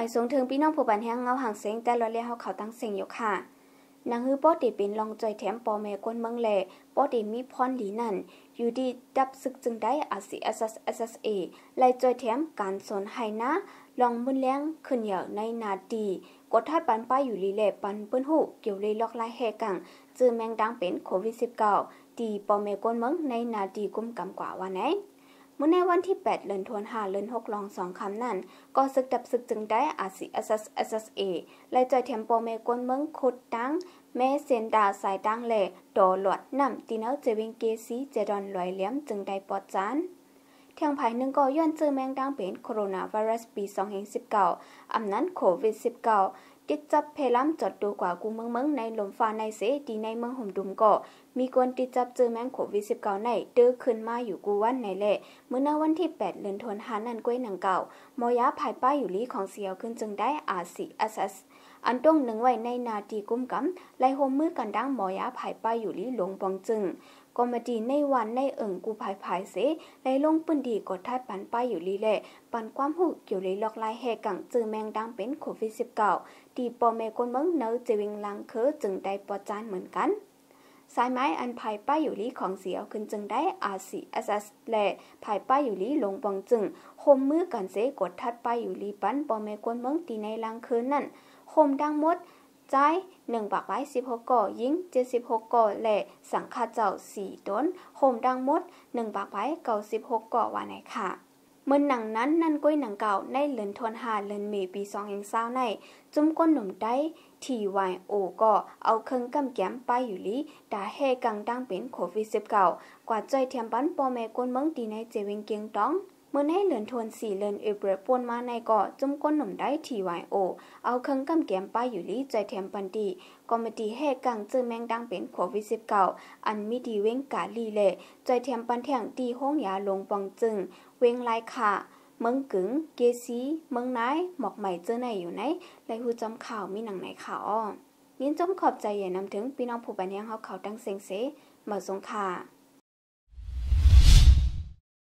ายสูงถึงพี่น้องผู้บันแห้งเงาห่างเสียงแต่ละเลียเขาเขาตั้งเสียงอยู่ค่ะนางฮือป้อติเป็นลองจอยแถมปอแม่กวนเมืองแหล่ป้อติมีพรหลีนั่นอยู่ดีดับซึกจึงได้อาศิเอสเอสเอสเอไล่จอยแถมการสนไฮนะ ลองมุ่นเลี้ยงขึ้นเหยื่อในนาดี กดท่าปันป้ายอยู่ลีแหล่ปันเปิ้นหูเกี่ยวเลยลอกลายแหกังจือแมงดังเป็นโควิด -19 ดีปอแม่กวนเมืองในนาดีกุมกำกว่าวันไหนมื่อในวันที่ 8 เลือนทวนหาเลือนหกลองสองคำนั้นก็ศึกดับศึกจึงได้อาศิอสัสอสัสเอและจอยเทีมโปเมกวนเมืองขุดดังเมเซนดาสายดังแหล่ดอหลอดนำตีเนาเจวิงเกซีเจดอนลอยเลี้ยมจึงได้ปอดจานทางภายหนึ่งก็ย้อนเจอแมงดังเป็นโคโรนาไวรัสปี 2019อำนั้นโควิด 19กิจจับเพล้มจอดดูกว่ากูเมืองเมืองในหลมฟ้าในเสดีในเมืองห่มดุมก่อมีกนติดจับเจอแมงโควิดสิบเก้าในเดือขึ้นมาอยู่กูวันในเละเมื่อนวันที่แปดเลือนทวนหานันกล้วยหนังเก่ามอยาภายป้ายอยู่ลี้ของเสียวขึ้นจึงได้อาศีเอสเอันต้องหนึ่งไว้ในนาทีกุ้มกำไล่โฮมมือกันดังหมอยาภายไปอยู่ลีหลงปองจึงก็มาดีในวันในเอิงกูภายภายเสไล่ลงปืนดีกดท้ายปันไปอยู่ลี้แหละปันความหูเกี่ยวเลยลอกลายแหกังจือแมงดังเป็นโควิด19ตีปอเมกนเมืองเนอจะวิงลังเคอจึงได้ปอจานเหมือนกันสายไม้อันภายป้ายอยู่ลีของเสียวขึ้นจึงได้อาศิอาศัสและภายป้ายอยู่ลีหลงปองจึงโฮมมือกันเสกดทัดป้ายอยู่ลีปันปอมเมกวนเมืองตีในลังคืนนั่นโฮมดังมดใจหนึ่งปากไว้สิบหกก่อยิงเจ็ดสิบหกก่อแหล่สังฆาเจ้าสี่ต้นโฮมดังมดหนึ่งปากไว้เก้าสิบหกก่อวันไหนค่ะเมื่อหนังนั้นนั่นก้อยหนังเก่า ในเลินทวนหาเลินเมปีสองเองเศร้าใน จุ้มก้นหนุ่มได้ทีวายโอก็เอาเครื่องกำแก้มไปอยู่ลีดาแห่กังดังเป็นโควิด19กว่าใจเทียมปันปอแม่กวนเมืองดีในเจวิงเกียงต้องเมื่อให้เลือนทวนสี่เลือนเอเบรปวนมาในเกาะจุ่มก้นหนุ่มได้ทีวายโอเอาเครื่องกำแกียมป้ายอยู่ลี่ใจแถมปันดีก็มาดีแห่กังเจอแมงดังเป็นโควิดสิบเก้าอันมีดีเว้งกาลีเล่ใจแถมปันแถงตีห้องยาลงปองจึง เว้งลายขาเมืองกึ๋งเกซี เมืองนายหมอกใหม่เจอไหนอยู่ไหนไรหูจำข่าวมีหนังไหนข่าวอ้อยิ้นจมขอบใจใหญ่นำถึงพี่น้องผู้บันเทิงเขาเขาดังเซงเซมาสงค่ะ